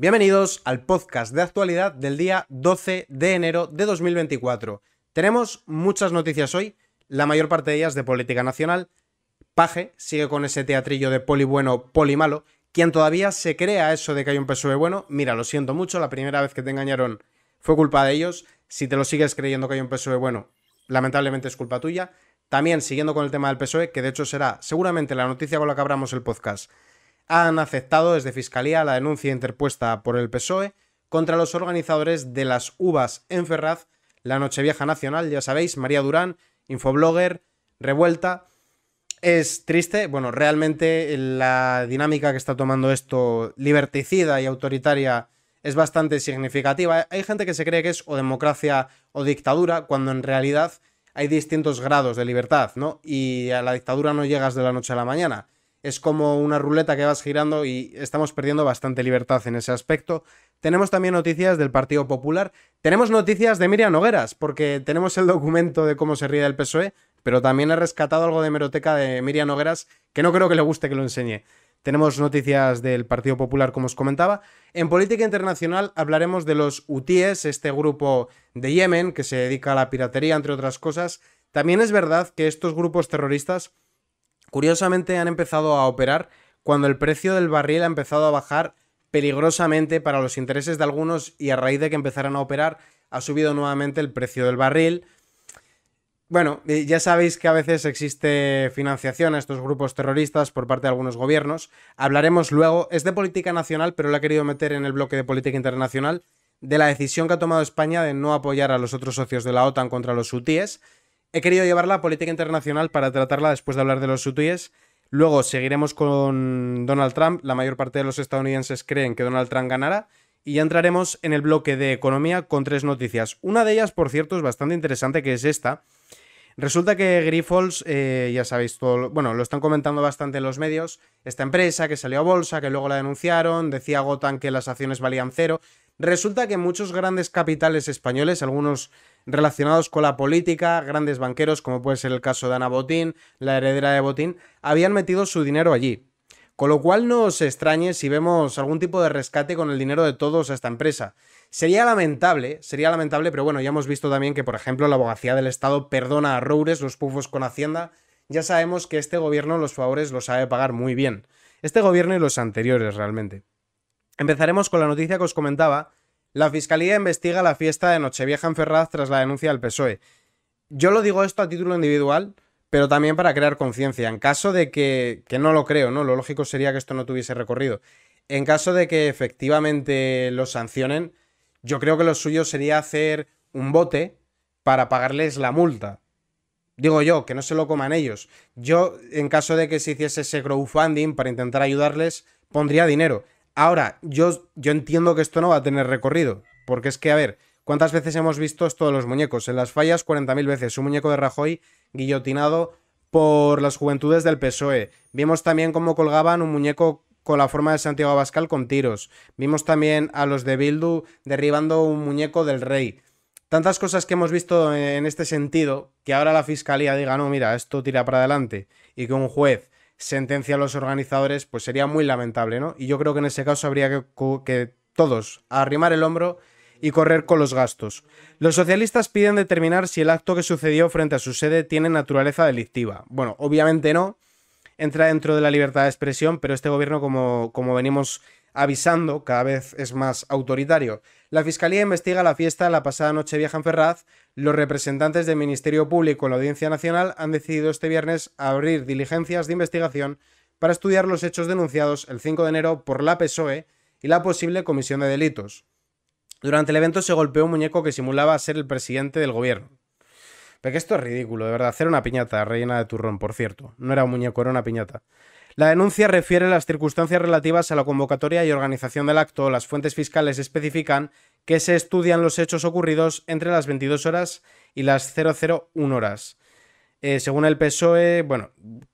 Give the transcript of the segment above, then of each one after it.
Bienvenidos al podcast de actualidad del día 12 de enero de 2024. Tenemos muchas noticias hoy, la mayor parte de ellas de política nacional. Paje sigue con ese teatrillo de poli bueno, poli malo. Quien todavía se crea eso de que hay un PSOE bueno, mira, lo siento mucho, la primera vez que te engañaron fue culpa de ellos. Si te lo sigues creyendo que hay un PSOE bueno, lamentablemente es culpa tuya. También siguiendo con el tema del PSOE, que de hecho será seguramente la noticia con la que abramos el podcast han aceptado desde Fiscalía la denuncia interpuesta por el PSOE contra los organizadores de las uvas en Ferraz, la Nochevieja Nacional, ya sabéis, María Durán, infoblogger, revuelta. Es triste, bueno, realmente la dinámica que está tomando esto liberticida y autoritaria es bastante significativa. Hay gente que se cree que es o democracia o dictadura, cuando en realidad hay distintos grados de libertad, ¿no? Y a la dictadura no llegas de la noche a la mañana es como una ruleta que vas girando y estamos perdiendo bastante libertad en ese aspecto. Tenemos también noticias del Partido Popular. Tenemos noticias de Miriam Nogueras, porque tenemos el documento de cómo se ríe el PSOE, pero también he rescatado algo de meroteca de Miriam Nogueras, que no creo que le guste que lo enseñe. Tenemos noticias del Partido Popular, como os comentaba. En política internacional hablaremos de los UTIES, este grupo de Yemen que se dedica a la piratería, entre otras cosas. También es verdad que estos grupos terroristas Curiosamente han empezado a operar cuando el precio del barril ha empezado a bajar peligrosamente para los intereses de algunos y a raíz de que empezaran a operar ha subido nuevamente el precio del barril. Bueno, ya sabéis que a veces existe financiación a estos grupos terroristas por parte de algunos gobiernos. Hablaremos luego, es de política nacional, pero lo ha querido meter en el bloque de política internacional, de la decisión que ha tomado España de no apoyar a los otros socios de la OTAN contra los UTIES. He querido llevarla a política internacional para tratarla después de hablar de los Sutuies. Luego seguiremos con Donald Trump. La mayor parte de los estadounidenses creen que Donald Trump ganará. Y ya entraremos en el bloque de economía con tres noticias. Una de ellas, por cierto, es bastante interesante, que es esta. Resulta que Grifols, eh, ya sabéis todo, bueno, lo están comentando bastante en los medios, esta empresa que salió a bolsa, que luego la denunciaron, decía Gotan que las acciones valían cero. Resulta que muchos grandes capitales españoles, algunos relacionados con la política, grandes banqueros, como puede ser el caso de Ana Botín, la heredera de Botín, habían metido su dinero allí. Con lo cual no os extrañe si vemos algún tipo de rescate con el dinero de todos a esta empresa. Sería lamentable, sería lamentable, pero bueno, ya hemos visto también que, por ejemplo, la abogacía del Estado perdona a Roures los pufos con Hacienda. Ya sabemos que este gobierno los favores los sabe pagar muy bien. Este gobierno y los anteriores realmente. Empezaremos con la noticia que os comentaba. La Fiscalía investiga la fiesta de Nochevieja en Ferraz tras la denuncia del PSOE. Yo lo digo esto a título individual, pero también para crear conciencia. En caso de que, que no lo creo, ¿no? Lo lógico sería que esto no tuviese recorrido. En caso de que efectivamente los sancionen, yo creo que lo suyo sería hacer un bote para pagarles la multa. Digo yo, que no se lo coman ellos. Yo, en caso de que se hiciese ese crowdfunding para intentar ayudarles, pondría dinero. Ahora, yo, yo entiendo que esto no va a tener recorrido, porque es que, a ver, ¿cuántas veces hemos visto esto de los muñecos? En las fallas, 40.000 veces. Un muñeco de Rajoy guillotinado por las juventudes del PSOE. Vimos también cómo colgaban un muñeco con la forma de Santiago Abascal con tiros. Vimos también a los de Bildu derribando un muñeco del rey. Tantas cosas que hemos visto en este sentido que ahora la fiscalía diga, no, mira, esto tira para adelante y que un juez sentencia a los organizadores, pues sería muy lamentable, ¿no? Y yo creo que en ese caso habría que, que todos arrimar el hombro y correr con los gastos. Los socialistas piden determinar si el acto que sucedió frente a su sede tiene naturaleza delictiva. Bueno, obviamente no, entra dentro de la libertad de expresión, pero este gobierno, como, como venimos avisando, cada vez es más autoritario. La Fiscalía investiga la fiesta la pasada noche vieja en Ferraz. Los representantes del Ministerio Público en la Audiencia Nacional han decidido este viernes abrir diligencias de investigación para estudiar los hechos denunciados el 5 de enero por la PSOE y la posible comisión de delitos. Durante el evento se golpeó un muñeco que simulaba ser el presidente del gobierno. Pero que esto es ridículo, de verdad. Hacer una piñata rellena de turrón, por cierto. No era un muñeco, era una piñata. La denuncia refiere las circunstancias relativas a la convocatoria y organización del acto. Las fuentes fiscales especifican que se estudian los hechos ocurridos entre las 22 horas y las 001 horas. Eh, según el PSOE, bueno,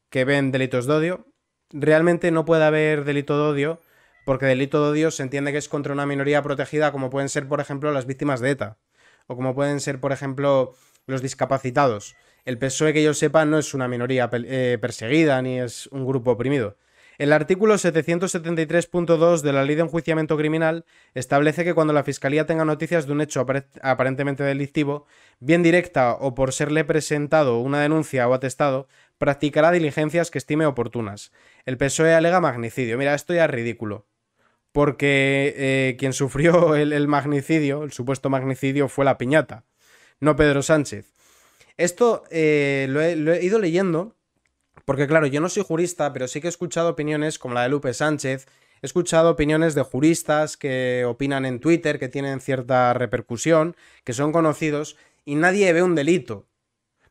que ven delitos de odio, realmente no puede haber delito de odio porque delito de odio se entiende que es contra una minoría protegida como pueden ser, por ejemplo, las víctimas de ETA o como pueden ser, por ejemplo, los discapacitados. El PSOE, que yo sepa, no es una minoría eh, perseguida ni es un grupo oprimido. El artículo 773.2 de la Ley de Enjuiciamiento Criminal establece que cuando la Fiscalía tenga noticias de un hecho aparentemente delictivo, bien directa o por serle presentado una denuncia o atestado, practicará diligencias que estime oportunas. El PSOE alega magnicidio. Mira, esto ya es ridículo. Porque eh, quien sufrió el magnicidio, el supuesto magnicidio, fue la piñata, no Pedro Sánchez. Esto eh, lo, he, ido leyendo, porque claro, yo no soy jurista, pero sí que he escuchado opiniones como la de Lupe Sánchez, he escuchado opiniones de juristas que opinan en Twitter, que tienen cierta repercusión, que son conocidos, y nadie ve un delito.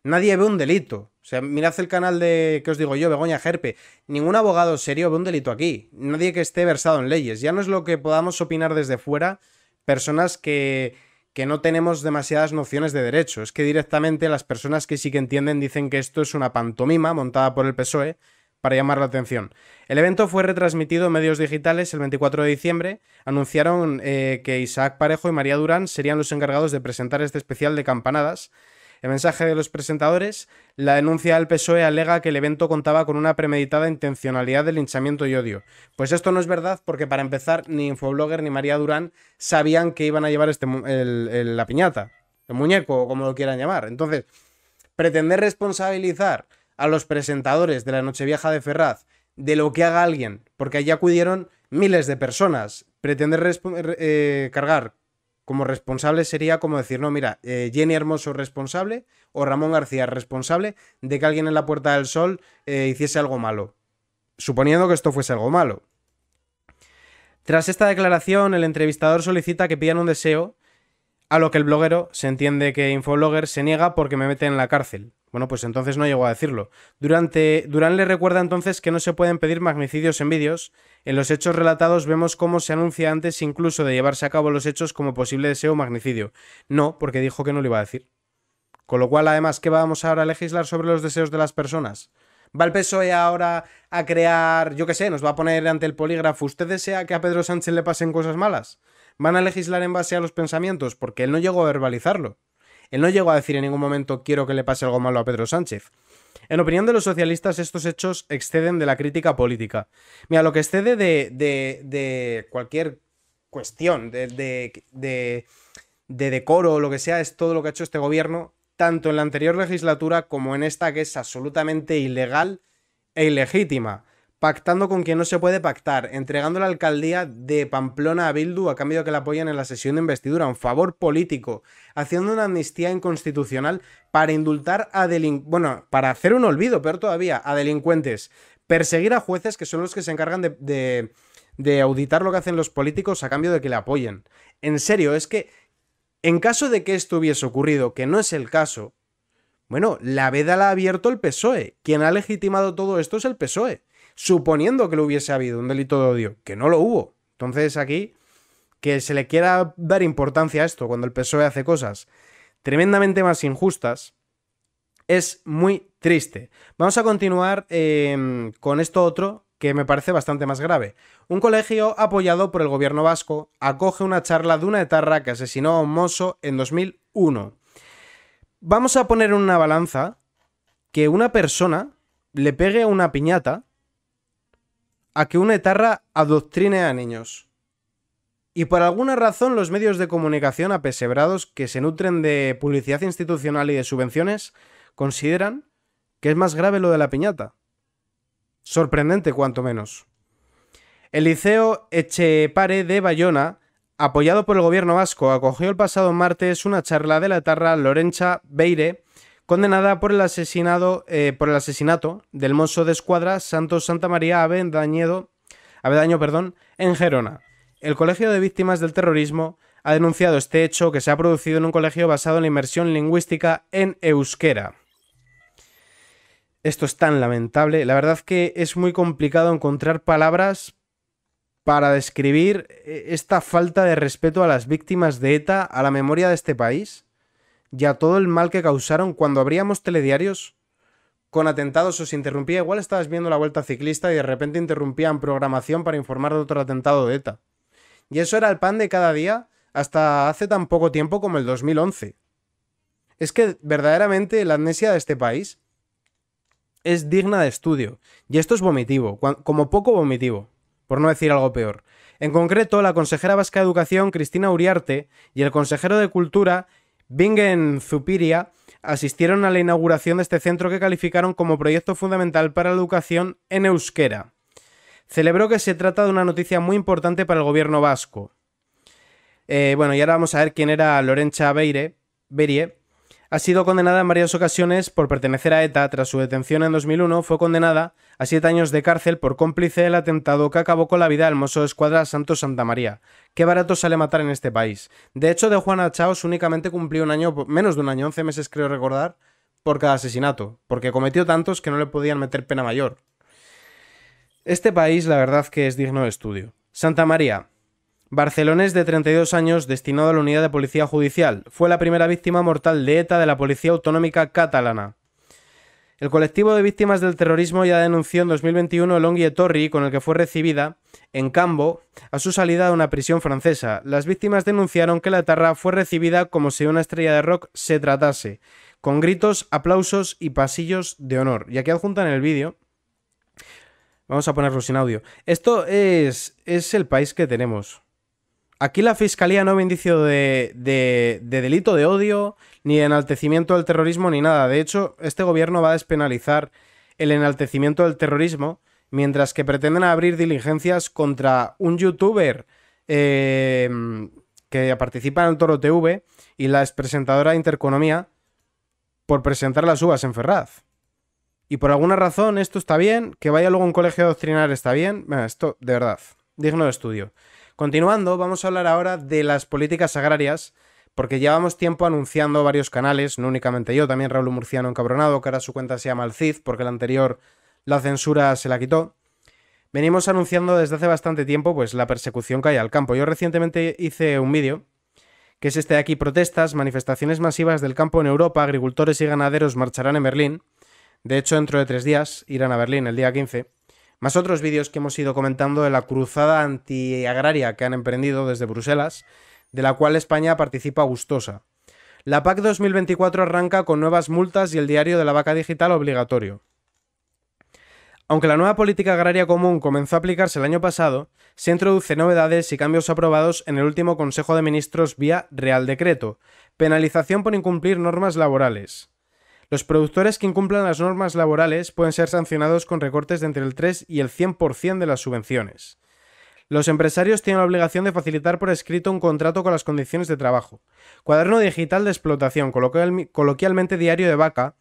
Nadie ve un delito. O sea, mirad el canal de, ¿qué os digo yo, Begoña Gerpe. Ningún abogado serio ve un delito aquí. Nadie que esté versado en leyes. Ya no es lo que podamos opinar desde fuera, personas que que no tenemos demasiadas nociones de derecho. Es que directamente las personas que sí que entienden dicen que esto es una pantomima montada por el PSOE para llamar la atención. El evento fue retransmitido en medios digitales el 24 de diciembre. Anunciaron eh, que Isaac Parejo y María Durán serían los encargados de presentar este especial de campanadas el mensaje de los presentadores, la denuncia del PSOE alega que el evento contaba con una premeditada intencionalidad de linchamiento y odio. Pues esto no es verdad porque para empezar ni Infoblogger ni María Durán sabían que iban a llevar este la piñata, el muñeco o como lo quieran llamar. Entonces, pretender responsabilizar a los presentadores de la Nochevieja de Ferraz de lo que haga alguien, porque allí acudieron miles de personas, pretender eh, cargar como responsable sería como decir, no, mira, eh, Jenny Hermoso responsable o Ramón García responsable de que alguien en la Puerta del Sol eh, hiciese algo malo. Suponiendo que esto fuese algo malo. Tras esta declaración, el entrevistador solicita que pidan un deseo, a lo que el bloguero, se entiende que Infoblogger, se niega porque me mete en la cárcel. Bueno, pues entonces no llegó a decirlo. Durante, Durán le recuerda entonces que no se pueden pedir magnicidios en vídeos. En los hechos relatados vemos cómo se anuncia antes incluso de llevarse a cabo los hechos como posible deseo magnicidio. No, porque dijo que no lo iba a decir. Con lo cual, además, ¿qué vamos ahora a legislar sobre los deseos de las personas? ¿Va el PSOE ahora a crear, yo qué sé, nos va a poner ante el polígrafo, ¿usted desea que a Pedro Sánchez le pasen cosas malas? ¿Van a legislar en base a los pensamientos? Porque él no llegó a verbalizarlo. Él no llegó a decir en ningún momento quiero que le pase algo malo a Pedro Sánchez. En opinión de los socialistas, estos hechos exceden de la crítica política. Mira, lo que excede de, cualquier cuestión, de, de decoro o lo que sea, es todo lo que ha hecho este gobierno, tanto en la anterior legislatura como en esta, que es absolutamente ilegal e ilegítima pactando con quien no se puede pactar, entregando la alcaldía de Pamplona a Bildu a cambio de que la apoyen en la sesión de investidura, un favor político, haciendo una amnistía inconstitucional para indultar a delincuentes, bueno, para hacer un olvido, pero todavía, a delincuentes, perseguir a jueces que son los que se encargan de, de auditar lo que hacen los políticos a cambio de que le apoyen. En serio, es que en caso de que esto hubiese ocurrido, que no es el caso, bueno, la veda la ha abierto el PSOE. Quien ha legitimado todo esto es el PSOE suponiendo que lo hubiese habido, un delito de odio, que no lo hubo. Entonces aquí, que se le quiera dar importancia a esto cuando el PSOE hace cosas tremendamente más injustas, es muy triste. Vamos a continuar em, con esto otro que me parece bastante más grave. Un colegio apoyado por el gobierno vasco acoge una charla de una etarra que asesinó a un mozo en 2001. Vamos a poner en una balanza que una persona le pegue una piñata a que una etarra adoctrine a niños. Y por alguna razón los medios de comunicación apesebrados que se nutren de publicidad institucional y de subvenciones consideran que es más grave lo de la piñata. Sorprendente cuanto menos. El Liceo Echepare de Bayona, apoyado por el gobierno vasco, acogió el pasado martes una charla de la etarra Lorencha Beire, condenada por el, asesinado, eh, por el asesinato del mozo de escuadra Santos Santa María avedañedo Avedaño perdón, en Gerona. El Colegio de Víctimas del Terrorismo ha denunciado este hecho que se ha producido en un colegio basado en la inmersión lingüística en euskera. Esto es tan lamentable. La verdad que es muy complicado encontrar palabras para describir eh, esta falta de respeto a las víctimas de ETA, a la memoria de este país ya todo el mal que causaron cuando abríamos telediarios con atentados os interrumpía. Igual estabas viendo la vuelta ciclista y de repente interrumpían programación para informar de otro atentado de ETA. Y eso era el pan de cada día hasta hace tan poco tiempo como el 2011. Es que verdaderamente la amnesia de este país es digna de estudio. Y esto es vomitivo, como poco vomitivo, por no decir algo peor. En concreto, la consejera vasca de Educación, Cristina Uriarte, y el consejero de Cultura, Bingen Zupiria asistieron a la inauguración de este centro que calificaron como proyecto fundamental para la educación en euskera. Celebró que se trata de una noticia muy importante para el gobierno vasco. Eh, bueno, y ahora vamos a ver quién era Lorencha Beire, Berie. Ha sido condenada en varias ocasiones por pertenecer a ETA tras su detención en 2001. Fue condenada a siete años de cárcel por cómplice del atentado que acabó con la vida del mozo de escuadra Santos María. Qué barato sale matar en este país. De hecho, de Juana Chaos únicamente cumplió un año, menos de un año, 11 meses creo recordar, por cada asesinato, porque cometió tantos que no le podían meter pena mayor. Este país, la verdad, que es digno de estudio. Santa María, Barcelonés de 32 años, destinado a la unidad de policía judicial, fue la primera víctima mortal de ETA de la policía autonómica catalana. El colectivo de víctimas del terrorismo ya denunció en 2021 el Ongie Torri, con el que fue recibida en Cambo a su salida de una prisión francesa. Las víctimas denunciaron que la tarra fue recibida como si una estrella de rock se tratase, con gritos, aplausos y pasillos de honor. Y aquí adjuntan el vídeo. Vamos a ponerlo sin audio. Esto es, es el país que tenemos. Aquí la Fiscalía no ve indicio de, delito de odio, ni de enaltecimiento del terrorismo, ni nada. De hecho, este gobierno va a despenalizar el enaltecimiento del terrorismo, mientras que pretenden abrir diligencias contra un youtuber em, que participa en el Toro TV y la expresentadora de Interconomía por presentar las uvas en Ferraz. Y por alguna razón esto está bien, que vaya luego a un colegio a está bien. esto de verdad, digno de estudio. Continuando, vamos a hablar ahora de las políticas agrarias, porque llevamos tiempo anunciando varios canales, no únicamente yo, también Raúl Murciano encabronado, que ahora su cuenta se llama Alcid, porque la anterior la censura se la quitó. Venimos anunciando desde hace bastante tiempo pues la persecución que hay al campo. Yo recientemente hice un vídeo que es este de aquí, protestas, manifestaciones masivas del campo en Europa, agricultores y ganaderos marcharán en Berlín. De hecho, dentro de tres días irán a Berlín, el día 15. Más otros vídeos que hemos ido comentando de la cruzada antiagraria que han emprendido desde Bruselas, de la cual España participa gustosa. La PAC 2024 arranca con nuevas multas y el diario de la vaca digital obligatorio. Aunque la nueva política agraria común comenzó a aplicarse el año pasado, se introducen novedades y cambios aprobados en el último Consejo de Ministros vía Real Decreto, penalización por incumplir normas laborales. Los productores que incumplan las normas laborales pueden ser sancionados con recortes de entre el 3 y el 100% de las subvenciones. Los empresarios tienen la obligación de facilitar por escrito un contrato con las condiciones de trabajo. Cuaderno digital de explotación, coloquialmente diario de vaca,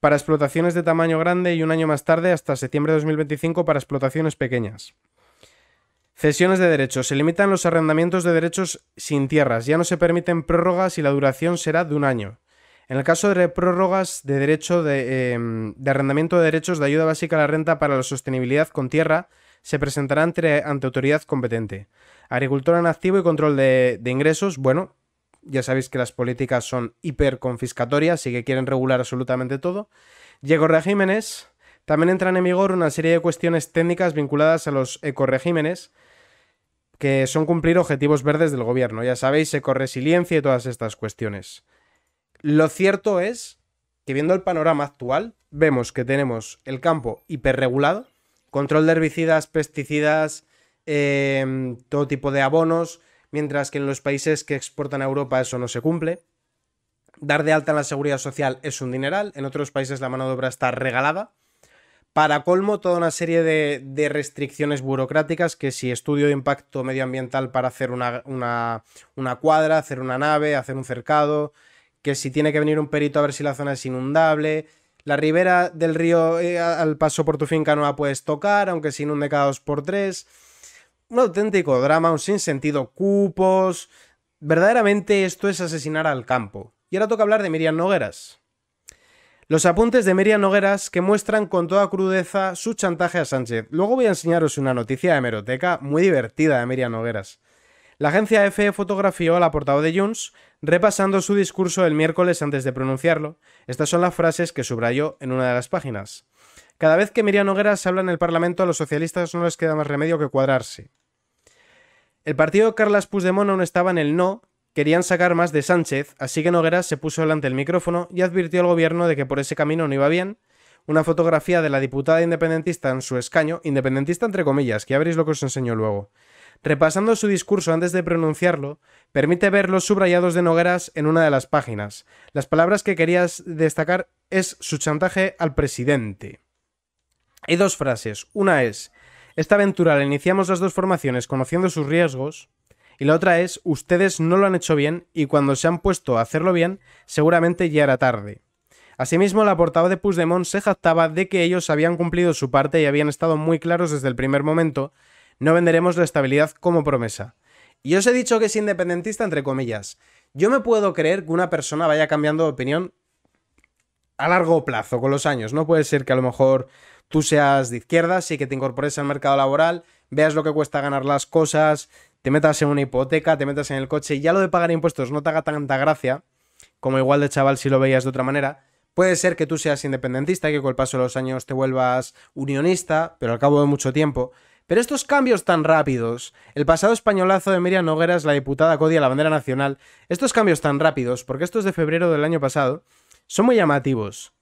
para explotaciones de tamaño grande y un año más tarde hasta septiembre de 2025 para explotaciones pequeñas. Cesiones de derechos. Se limitan los arrendamientos de derechos sin tierras. Ya no se permiten prórrogas y la duración será de un año. En el caso de prórrogas de derecho em, de, arrendamiento de derechos de ayuda básica a la renta para la sostenibilidad con tierra, se presentará ante, autoridad competente. Agricultura en activo y control de, ingresos, bueno, ya sabéis que las políticas son hiperconfiscatorias y que quieren regular absolutamente todo. Ecoregímenes, también entran en vigor una serie de cuestiones técnicas vinculadas a los ecoregímenes, que son cumplir objetivos verdes del gobierno, ya sabéis, ecoresiliencia y todas estas cuestiones. Lo cierto es que viendo el panorama actual, vemos que tenemos el campo hiperregulado, control de herbicidas, pesticidas, em, todo tipo de abonos, mientras que en los países que exportan a Europa eso no se cumple. Dar de alta en la seguridad social es un dineral, en otros países la mano de obra está regalada. Para colmo, toda una serie de, restricciones burocráticas que si estudio de impacto medioambiental para hacer una, una cuadra, hacer una nave, hacer un cercado, que si tiene que venir un perito a ver si la zona es inundable. La ribera del río eh, al paso por tu finca no la puedes tocar, aunque se inunde cada dos por tres. Un auténtico drama, un sinsentido, cupos. Verdaderamente esto es asesinar al campo. Y ahora toca hablar de Miriam Nogueras. Los apuntes de Miriam Nogueras que muestran con toda crudeza su chantaje a Sánchez. Luego voy a enseñaros una noticia de hemeroteca muy divertida de Miriam Nogueras. La agencia FE fotografió a la portada de Junes. Repasando su discurso el miércoles antes de pronunciarlo, estas son las frases que subrayó en una de las páginas. Cada vez que Miriam Nogueras habla en el Parlamento, a los socialistas no les queda más remedio que cuadrarse. El partido de Carles Puigdemont aún estaba en el no, querían sacar más de Sánchez, así que Noguera se puso delante del micrófono y advirtió al gobierno de que por ese camino no iba bien. Una fotografía de la diputada independentista en su escaño, independentista entre comillas, que ya lo que os enseño luego, Repasando su discurso antes de pronunciarlo, permite ver los subrayados de Nogueras en una de las páginas. Las palabras que querías destacar es su chantaje al presidente. Hay dos frases. Una es, esta aventura la iniciamos las dos formaciones conociendo sus riesgos. Y la otra es, ustedes no lo han hecho bien y cuando se han puesto a hacerlo bien, seguramente ya era tarde. Asimismo, la portada de Puigdemont se jactaba de que ellos habían cumplido su parte y habían estado muy claros desde el primer momento no venderemos la estabilidad como promesa. Y os he dicho que es independentista, entre comillas. Yo me puedo creer que una persona vaya cambiando de opinión a largo plazo, con los años. No puede ser que a lo mejor tú seas de izquierda, sí que te incorpores al mercado laboral, veas lo que cuesta ganar las cosas, te metas en una hipoteca, te metas en el coche y ya lo de pagar impuestos no te haga tanta gracia, como igual de chaval si lo veías de otra manera. Puede ser que tú seas independentista y que con el paso de los años te vuelvas unionista, pero al cabo de mucho tiempo. Pero estos cambios tan rápidos, el pasado españolazo de Miriam Nogueras, la diputada Codia, la bandera nacional, estos cambios tan rápidos, porque estos de febrero del año pasado, son muy llamativos.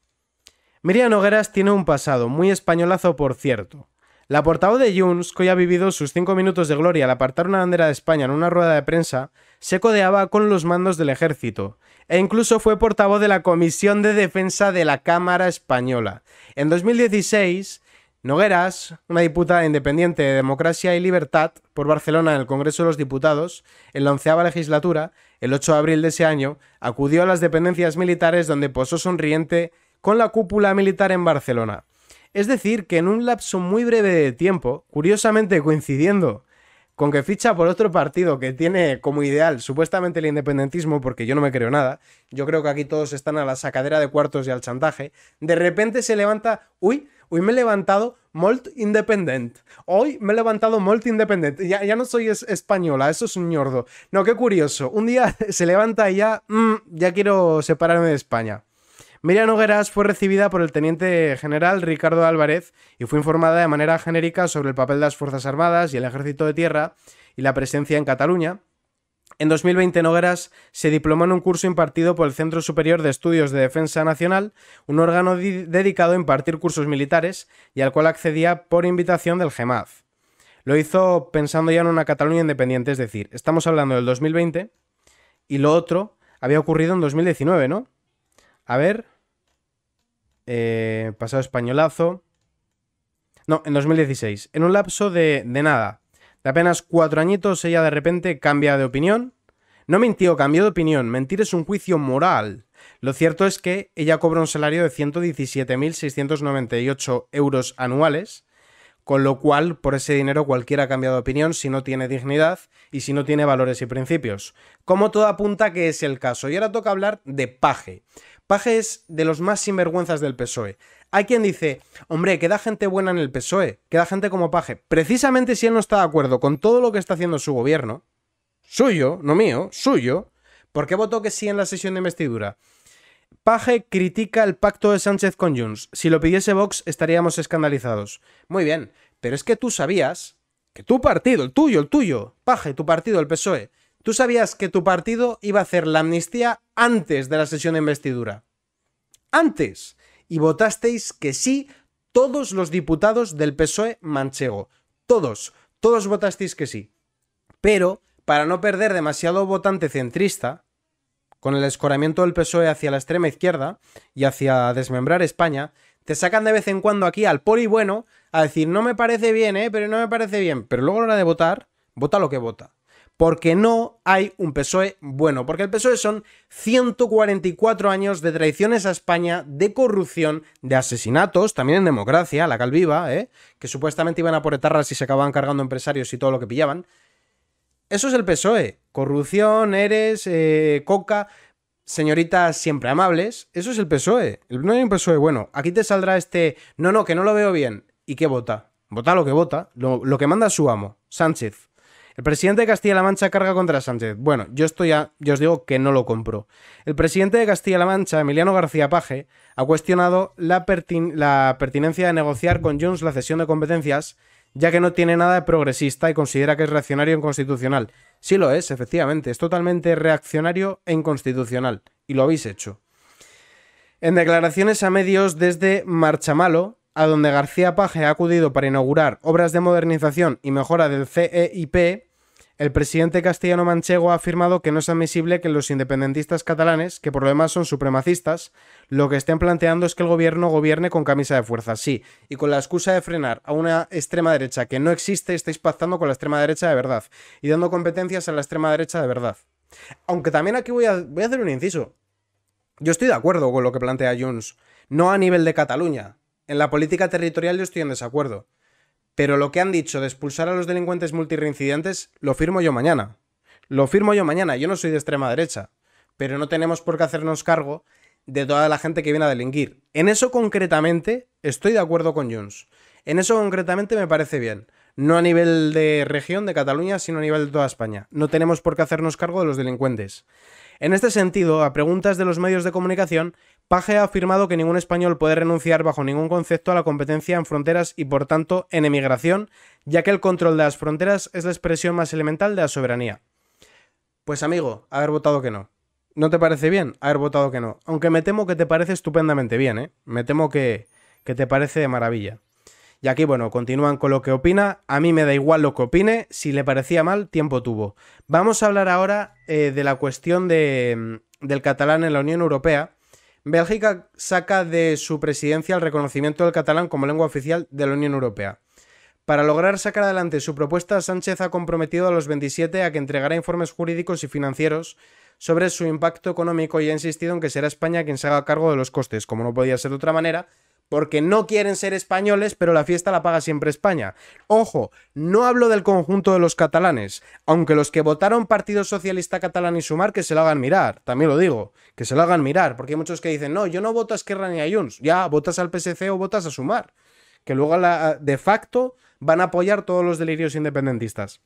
Miriam Nogueras tiene un pasado muy españolazo, por cierto. La portavoz de Junts, que hoy ha vivido sus cinco minutos de gloria al apartar una bandera de España en una rueda de prensa, se codeaba con los mandos del ejército, e incluso fue portavoz de la Comisión de Defensa de la Cámara Española. En 2016, Nogueras, una diputada independiente de Democracia y Libertad por Barcelona en el Congreso de los Diputados, en la onceava legislatura, el 8 de abril de ese año, acudió a las dependencias militares donde posó sonriente con la cúpula militar en Barcelona. Es decir, que en un lapso muy breve de tiempo, curiosamente coincidiendo con que ficha por otro partido que tiene como ideal supuestamente el independentismo, porque yo no me creo nada, yo creo que aquí todos están a la sacadera de cuartos y al chantaje, de repente se levanta, uy, Hoy me he levantado molt independent. Hoy me he levantado molt independent. Ya, no soy española, eso es un ñordo. No, qué curioso. Un día se levanta y ya, mm, ya quiero separarme de España. Miriam Hogueras fue recibida por el teniente general Ricardo Álvarez y fue informada de manera genérica sobre el papel de las Fuerzas Armadas y el Ejército de Tierra y la presencia en Cataluña. En 2020 Nogueras se diplomó en un curso impartido por el Centro Superior de Estudios de Defensa Nacional, un órgano dedicado a impartir cursos militares y al cual accedía por invitación del GEMAZ. Lo hizo pensando ya en una Cataluña independiente, es decir, estamos hablando del 2020 y lo otro había ocurrido en 2019, ¿no? A ver. Eh, pasado españolazo. No, en 2016. En un lapso de, de nada de apenas cuatro añitos, ella de repente cambia de opinión. No mintió, cambió de opinión. Mentir es un juicio moral. Lo cierto es que ella cobra un salario de 117.698 euros anuales, con lo cual por ese dinero cualquiera ha cambiado de opinión si no tiene dignidad y si no tiene valores y principios. Como todo apunta que es el caso. Y ahora toca hablar de paje. Paje es de los más sinvergüenzas del PSOE. Hay quien dice, hombre, queda gente buena en el PSOE, queda gente como Paje. Precisamente si él no está de acuerdo con todo lo que está haciendo su gobierno, suyo, no mío, suyo, ¿por qué votó que sí en la sesión de investidura? Paje critica el pacto de Sánchez con Junts. Si lo pidiese Vox estaríamos escandalizados. Muy bien, pero es que tú sabías que tu partido, el tuyo, el tuyo, Paje, tu partido, el PSOE, ¿Tú sabías que tu partido iba a hacer la amnistía antes de la sesión de investidura? Antes. Y votasteis que sí todos los diputados del PSOE manchego. Todos. Todos votasteis que sí. Pero, para no perder demasiado votante centrista, con el escoramiento del PSOE hacia la extrema izquierda y hacia desmembrar España, te sacan de vez en cuando aquí al poli bueno a decir no me parece bien, ¿eh? pero no me parece bien. Pero luego a la hora de votar, vota lo que vota porque no hay un PSOE bueno, porque el PSOE son 144 años de traiciones a España, de corrupción, de asesinatos, también en democracia, la calviva, ¿eh? que supuestamente iban a por etarras y se acababan cargando empresarios y todo lo que pillaban. Eso es el PSOE, corrupción, eres, eh, coca, señoritas siempre amables, eso es el PSOE, no hay un PSOE bueno, aquí te saldrá este, no, no, que no lo veo bien, ¿y qué vota? Vota lo que vota, lo que manda su amo, Sánchez. El presidente de Castilla-La Mancha carga contra Sánchez. Bueno, yo estoy ya yo os digo que no lo compro. El presidente de Castilla-La Mancha, Emiliano García Paje, ha cuestionado la, la pertinencia de negociar con Junts la cesión de competencias, ya que no tiene nada de progresista y considera que es reaccionario e inconstitucional. Sí lo es, efectivamente, es totalmente reaccionario e inconstitucional, y lo habéis hecho. En declaraciones a medios desde Marchamalo, a donde García Page ha acudido para inaugurar obras de modernización y mejora del CEIP, el presidente castellano manchego ha afirmado que no es admisible que los independentistas catalanes, que por lo demás son supremacistas, lo que estén planteando es que el gobierno gobierne con camisa de fuerza, sí, y con la excusa de frenar a una extrema derecha que no existe, estáis pactando con la extrema derecha de verdad y dando competencias a la extrema derecha de verdad. Aunque también aquí voy a, hacer un inciso. Yo estoy de acuerdo con lo que plantea Junts, no a nivel de Cataluña, en la política territorial yo estoy en desacuerdo. Pero lo que han dicho de expulsar a los delincuentes multireincidentes, lo firmo yo mañana. Lo firmo yo mañana. Yo no soy de extrema derecha. Pero no tenemos por qué hacernos cargo de toda la gente que viene a delinquir. En eso concretamente estoy de acuerdo con Junts. En eso concretamente me parece bien. No a nivel de región de Cataluña, sino a nivel de toda España. No tenemos por qué hacernos cargo de los delincuentes. En este sentido, a preguntas de los medios de comunicación, Paje ha afirmado que ningún español puede renunciar bajo ningún concepto a la competencia en fronteras y por tanto en emigración, ya que el control de las fronteras es la expresión más elemental de la soberanía. Pues amigo, haber votado que no. ¿No te parece bien haber votado que no? Aunque me temo que te parece estupendamente bien, ¿eh? Me temo que, te parece de maravilla. Y aquí, bueno, continúan con lo que opina. A mí me da igual lo que opine. Si le parecía mal, tiempo tuvo. Vamos a hablar ahora eh, de la cuestión mm, del catalán en la Unión Europea Bélgica saca de su presidencia el reconocimiento del catalán como lengua oficial de la Unión Europea. Para lograr sacar adelante su propuesta, Sánchez ha comprometido a los 27 a que entregará informes jurídicos y financieros sobre su impacto económico y ha insistido en que será España quien se haga cargo de los costes, como no podía ser de otra manera, porque no quieren ser españoles, pero la fiesta la paga siempre España. Ojo, no hablo del conjunto de los catalanes, aunque los que votaron Partido Socialista Catalán y Sumar que se lo hagan mirar, también lo digo, que se lo hagan mirar, porque hay muchos que dicen, no, yo no voto a Esquerra ni a ya, votas al PSC o votas a Sumar, que luego de facto van a apoyar todos los delirios independentistas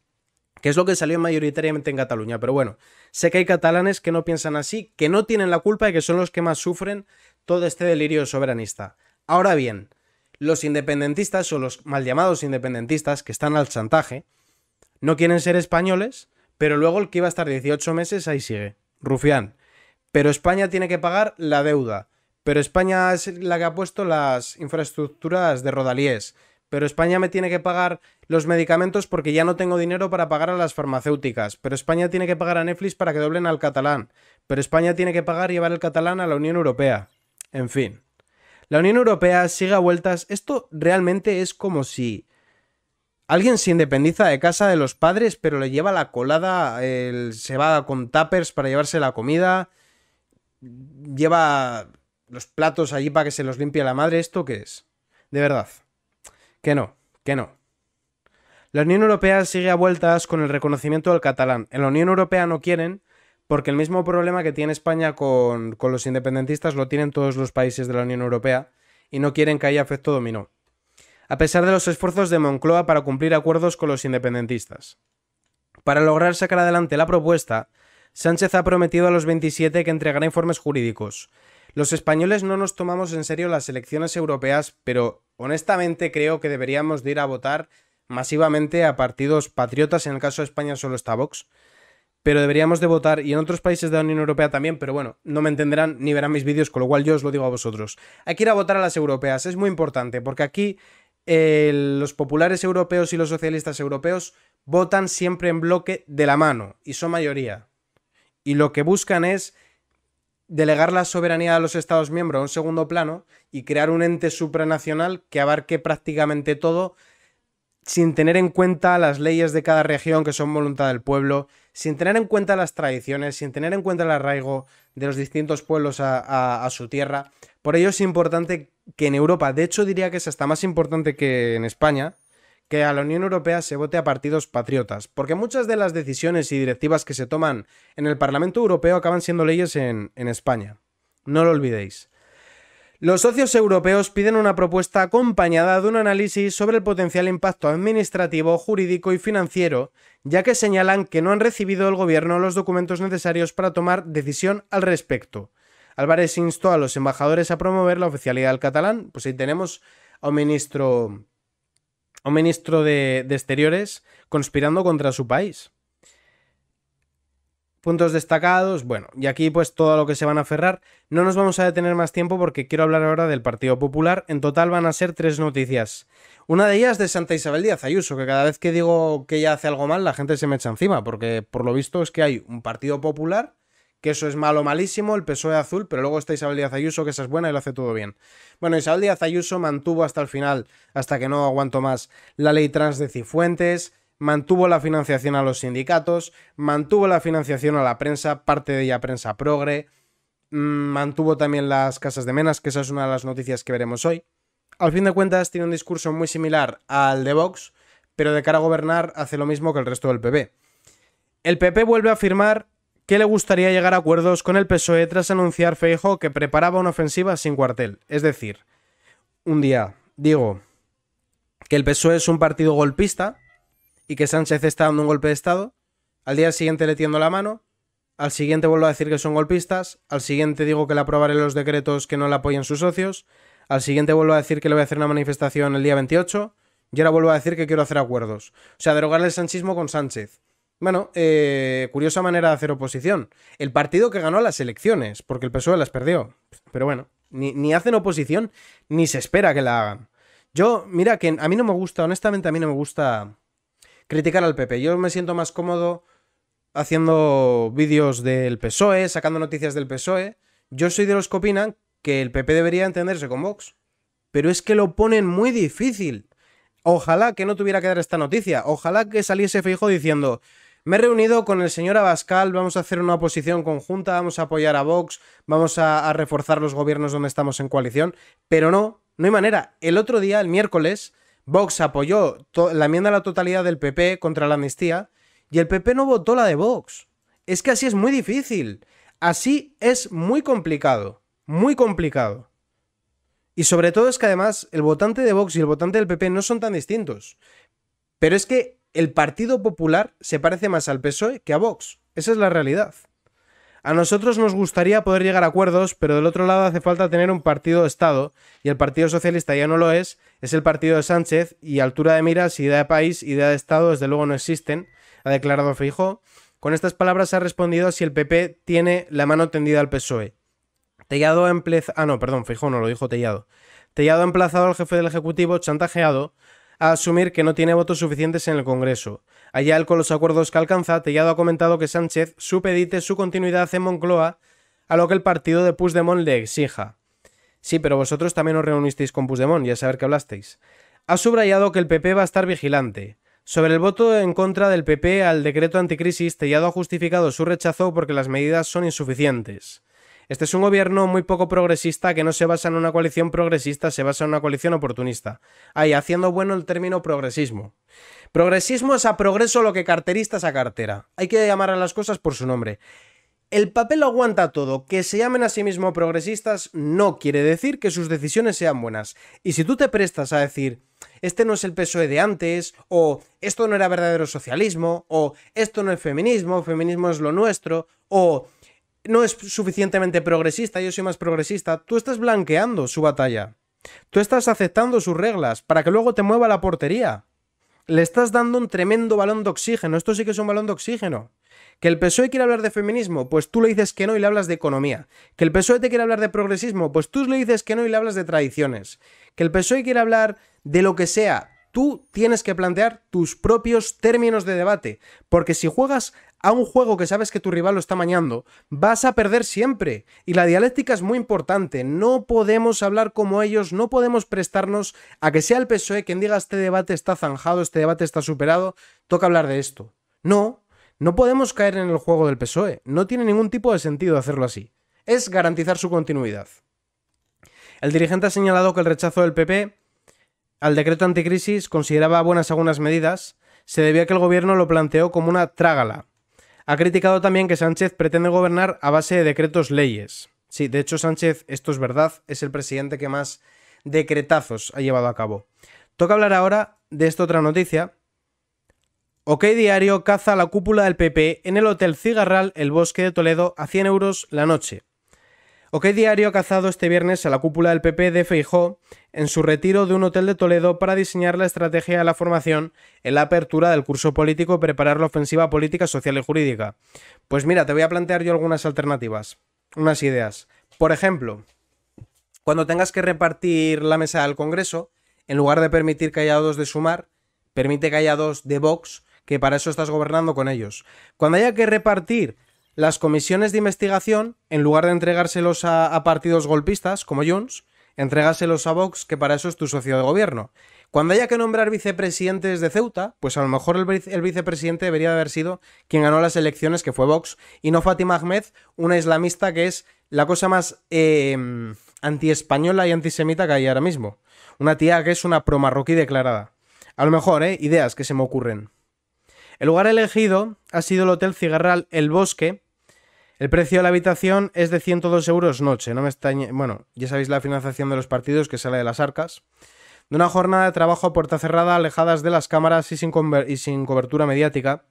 que es lo que salió mayoritariamente en Cataluña. Pero bueno, sé que hay catalanes que no piensan así, que no tienen la culpa y que son los que más sufren todo este delirio soberanista. Ahora bien, los independentistas o los mal llamados independentistas que están al chantaje no quieren ser españoles, pero luego el que iba a estar 18 meses ahí sigue. Rufián. Pero España tiene que pagar la deuda. Pero España es la que ha puesto las infraestructuras de Rodalíes. Pero España me tiene que pagar los medicamentos porque ya no tengo dinero para pagar a las farmacéuticas. Pero España tiene que pagar a Netflix para que doblen al catalán. Pero España tiene que pagar llevar el catalán a la Unión Europea. En fin. La Unión Europea sigue a vueltas. Esto realmente es como si alguien se independiza de casa de los padres, pero le lleva la colada, se va con tuppers para llevarse la comida, lleva los platos allí para que se los limpie la madre. ¿Esto qué es? De verdad. Que no, que no. La Unión Europea sigue a vueltas con el reconocimiento del catalán. En la Unión Europea no quieren porque el mismo problema que tiene España con, los independentistas lo tienen todos los países de la Unión Europea y no quieren que haya efecto dominó, a pesar de los esfuerzos de Moncloa para cumplir acuerdos con los independentistas. Para lograr sacar adelante la propuesta, Sánchez ha prometido a los 27 que entregará informes jurídicos. Los españoles no nos tomamos en serio las elecciones europeas, pero honestamente creo que deberíamos ir a votar masivamente a partidos patriotas, en el caso de España solo está Vox, pero deberíamos de votar, y en otros países de la Unión Europea también, pero bueno, no me entenderán ni verán mis vídeos, con lo cual yo os lo digo a vosotros. Hay que ir a votar a las europeas, es muy importante, porque aquí eh, los populares europeos y los socialistas europeos votan siempre en bloque de la mano, y son mayoría. Y lo que buscan es delegar la soberanía a los Estados miembros a un segundo plano y crear un ente supranacional que abarque prácticamente todo sin tener en cuenta las leyes de cada región que son voluntad del pueblo, sin tener en cuenta las tradiciones, sin tener en cuenta el arraigo de los distintos pueblos a, su tierra. Por ello es importante que en Europa, de hecho diría que es hasta más importante que en España, que a la Unión Europea se vote a partidos patriotas, porque muchas de las decisiones y directivas que se toman en el Parlamento Europeo acaban siendo leyes en España. No lo olvidéis. Los socios europeos piden una propuesta acompañada de un análisis sobre el potencial impacto administrativo, jurídico y financiero, ya que señalan que no han recibido el gobierno los documentos necesarios para tomar decisión al respecto. Álvarez instó a los embajadores a promover la oficialidad del catalán, pues ahí tenemos a un ministro, de Exteriores conspirando contra su país puntos destacados, bueno, y aquí pues todo lo que se van a aferrar. No nos vamos a detener más tiempo porque quiero hablar ahora del Partido Popular. En total van a ser tres noticias. Una de ellas de Santa Isabel Díaz Ayuso, que cada vez que digo que ella hace algo mal, la gente se me echa encima, porque por lo visto es que hay un Partido Popular, que eso es malo, malísimo, el PSOE azul, pero luego está Isabel Díaz Ayuso, que esa es buena y lo hace todo bien. Bueno, Isabel Díaz Ayuso mantuvo hasta el final, hasta que no aguanto más, la ley trans de Cifuentes, mantuvo la financiación a los sindicatos, mantuvo la financiación a la prensa, parte de ella prensa progre, mm, mantuvo también las casas de menas, que esa es una de las noticias que veremos hoy. Al fin de cuentas tiene un discurso muy similar al de Vox, pero de cara a gobernar hace lo mismo que el resto del PP. El PP vuelve a afirmar que le gustaría llegar a acuerdos con el PSOE tras anunciar Feijo que preparaba una ofensiva sin cuartel. Es decir, un día digo que el PSOE es un partido golpista, y que Sánchez está dando un golpe de Estado, al día siguiente le tiendo la mano, al siguiente vuelvo a decir que son golpistas, al siguiente digo que le aprobaré los decretos que no le apoyen sus socios, al siguiente vuelvo a decir que le voy a hacer una manifestación el día 28, y ahora vuelvo a decir que quiero hacer acuerdos. O sea, derogar el sanchismo con Sánchez. Bueno, eh, curiosa manera de hacer oposición. El partido que ganó las elecciones, porque el PSOE las perdió. Pero bueno, ni, ni, hacen oposición, ni se espera que la hagan. Yo, mira, que a mí no me gusta, honestamente a mí no me gusta criticar al PP. Yo me siento más cómodo haciendo vídeos del PSOE, sacando noticias del PSOE. Yo soy de los que opinan que el PP debería entenderse con Vox. Pero es que lo ponen muy difícil. Ojalá que no tuviera que dar esta noticia. Ojalá que saliese fijo diciendo, me he reunido con el señor Abascal, vamos a hacer una oposición conjunta, vamos a apoyar a Vox, vamos a reforzar los gobiernos donde estamos en coalición. Pero no, no hay manera. El otro día, el miércoles, Vox apoyó la enmienda a la totalidad del PP contra la amnistía y el PP no votó la de Vox. Es que así es muy difícil. Así es muy complicado. Muy complicado. Y sobre todo es que además el votante de Vox y el votante del PP no son tan distintos. Pero es que el Partido Popular se parece más al PSOE que a Vox. Esa es la realidad. A nosotros nos gustaría poder llegar a acuerdos, pero del otro lado hace falta tener un partido de Estado, y el Partido Socialista ya no lo es, es el partido de Sánchez, y altura de miras, idea de país, idea de Estado, desde luego no existen, ha declarado Fijo. Con estas palabras ha respondido si el PP tiene la mano tendida al PSOE. Tellado Ah, no, perdón, no lo dijo Tellado. Tellado ha emplazado al jefe del Ejecutivo, chantajeado, a asumir que no tiene votos suficientes en el Congreso. Allá, con los acuerdos que alcanza, Tellado ha comentado que Sánchez supedite su continuidad en Moncloa a lo que el partido de Puigdemont le exija. Sí, pero vosotros también os reunisteis con y ya saber que hablasteis. Ha subrayado que el PP va a estar vigilante. Sobre el voto en contra del PP al decreto anticrisis, Tellado ha justificado su rechazo porque las medidas son insuficientes. Este es un gobierno muy poco progresista que no se basa en una coalición progresista, se basa en una coalición oportunista. Ahí, haciendo bueno el término progresismo. Progresismo es a progreso lo que carterista es a cartera. Hay que llamar a las cosas por su nombre. El papel aguanta todo. Que se llamen a sí mismos progresistas no quiere decir que sus decisiones sean buenas. Y si tú te prestas a decir, este no es el PSOE de antes, o esto no era verdadero socialismo, o esto no es feminismo, feminismo es lo nuestro, o no es suficientemente progresista, yo soy más progresista, tú estás blanqueando su batalla. Tú estás aceptando sus reglas para que luego te mueva la portería. Le estás dando un tremendo balón de oxígeno. Esto sí que es un balón de oxígeno. Que el PSOE quiere hablar de feminismo, pues tú le dices que no y le hablas de economía. Que el PSOE te quiere hablar de progresismo, pues tú le dices que no y le hablas de tradiciones. Que el PSOE quiere hablar de lo que sea, tú tienes que plantear tus propios términos de debate, porque si juegas a un juego que sabes que tu rival lo está mañando, vas a perder siempre. Y la dialéctica es muy importante. No podemos hablar como ellos, no podemos prestarnos a que sea el PSOE quien diga este debate está zanjado, este debate está superado, toca hablar de esto. No, no podemos caer en el juego del PSOE. No tiene ningún tipo de sentido hacerlo así. Es garantizar su continuidad. El dirigente ha señalado que el rechazo del PP al decreto anticrisis consideraba buenas algunas medidas, se debía a que el gobierno lo planteó como una trágala, ha criticado también que Sánchez pretende gobernar a base de decretos leyes. Sí, de hecho Sánchez, esto es verdad, es el presidente que más decretazos ha llevado a cabo. Toca hablar ahora de esta otra noticia. OK Diario caza la cúpula del PP en el Hotel Cigarral El Bosque de Toledo a 100 euros la noche. OK Diario ha cazado este viernes a la cúpula del PP de Feijó en su retiro de un hotel de Toledo para diseñar la estrategia de la formación en la apertura del curso político y preparar la ofensiva política, social y jurídica. Pues mira, te voy a plantear yo algunas alternativas, unas ideas. Por ejemplo, cuando tengas que repartir la mesa del Congreso, en lugar de permitir que haya dos de Sumar, permite que haya dos de Vox, que para eso estás gobernando con ellos. Cuando haya que repartir las comisiones de investigación, en lugar de entregárselos a, a partidos golpistas como Jones, entregáselos a Vox, que para eso es tu socio de gobierno. Cuando haya que nombrar vicepresidentes de Ceuta, pues a lo mejor el, vicepresidente debería de haber sido quien ganó las elecciones, que fue Vox, y no Fatima Ahmed, una islamista que es la cosa más anti em, antiespañola y antisemita que hay ahora mismo. Una tía que es una pro-marroquí declarada. A lo mejor, ¿eh? Ideas que se me ocurren. El lugar elegido ha sido el Hotel Cigarral El Bosque, el precio de la habitación es de 102 euros noche. No me está Bueno, ya sabéis la financiación de los partidos que sale de las arcas. De una jornada de trabajo a puerta cerrada, alejadas de las cámaras y sin, sin cobertura mediática.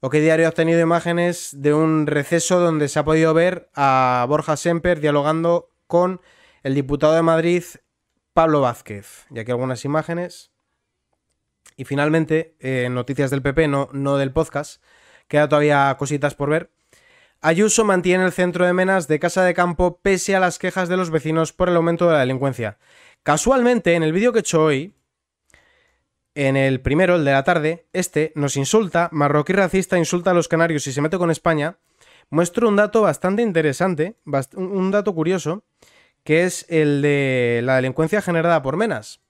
O qué diario ha obtenido imágenes de un receso donde se ha podido ver a Borja Semper dialogando con el diputado de Madrid, Pablo Vázquez. Y aquí algunas imágenes. Y finalmente, eh, noticias del PP, no, no del podcast. Queda todavía cositas por ver. Ayuso mantiene el centro de menas de Casa de Campo pese a las quejas de los vecinos por el aumento de la delincuencia. Casualmente, en el vídeo que he hecho hoy, en el primero, el de la tarde, este nos insulta, marroquí racista insulta a los canarios y se mete con España, muestro un dato bastante interesante, un dato curioso, que es el de la delincuencia generada por menas.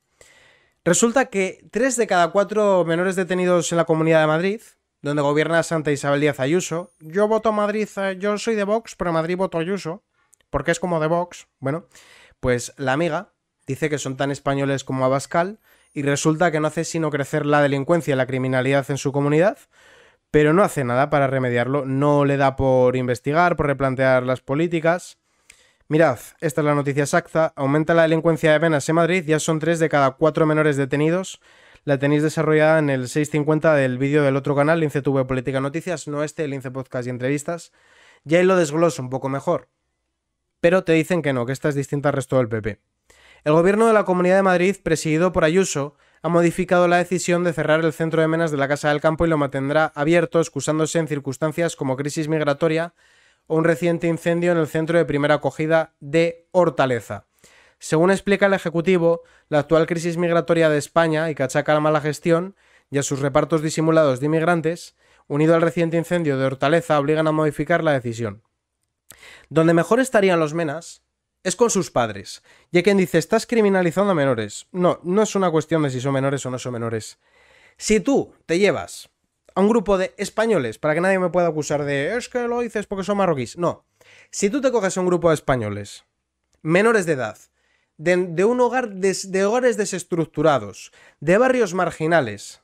Resulta que tres de cada cuatro menores detenidos en la Comunidad de Madrid donde gobierna Santa Isabel Díaz Ayuso. Yo voto a Madrid, eh, yo soy de Vox, pero Madrid voto Ayuso, porque es como de Vox. Bueno, pues la amiga dice que son tan españoles como Abascal y resulta que no hace sino crecer la delincuencia y la criminalidad en su comunidad, pero no hace nada para remediarlo, no le da por investigar, por replantear las políticas. Mirad, esta es la noticia exacta, aumenta la delincuencia de penas en Madrid, ya son tres de cada cuatro menores detenidos la tenéis desarrollada en el 650 del vídeo del otro canal, Lince TV Política Noticias, no este, el Lince Podcast y Entrevistas. Y ahí lo desgloso un poco mejor. Pero te dicen que no, que esta es distinta al resto del PP. El gobierno de la Comunidad de Madrid, presidido por Ayuso, ha modificado la decisión de cerrar el centro de menas de la Casa del Campo y lo mantendrá abierto, excusándose en circunstancias como crisis migratoria o un reciente incendio en el centro de primera acogida de Hortaleza. Según explica el Ejecutivo, la actual crisis migratoria de España y que achaca la mala gestión y a sus repartos disimulados de inmigrantes, unido al reciente incendio de Hortaleza, obligan a modificar la decisión. Donde mejor estarían los menas es con sus padres. Y hay quien dice, estás criminalizando a menores. No, no es una cuestión de si son menores o no son menores. Si tú te llevas a un grupo de españoles, para que nadie me pueda acusar de, es que lo dices porque son marroquíes. No. Si tú te coges a un grupo de españoles, menores de edad, de, un hogar de hogares desestructurados, de barrios marginales,